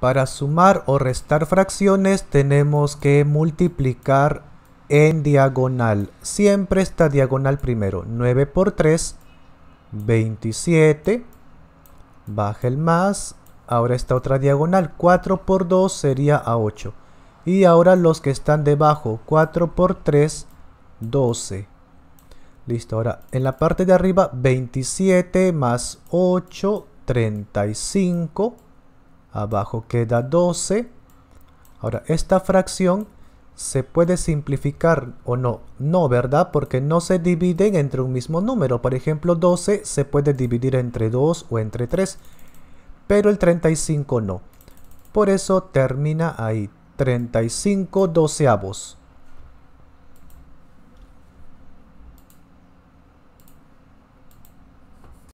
Para sumar o restar fracciones tenemos que multiplicar en diagonal. Siempre esta diagonal primero. 9 por 3, 27. Baja el más. Ahora esta otra diagonal. 4 por 2 sería a 8. Y ahora los que están debajo. 4 por 3, 12. Listo, ahora en la parte de arriba 27 más 8, 35 abajo queda 12. Ahora, esta fracción se puede simplificar o no. No, ¿verdad? Porque no se dividen entre un mismo número. Por ejemplo, 12 se puede dividir entre 2 o entre 3, pero el 35 no. Por eso termina ahí, 35 doceavos.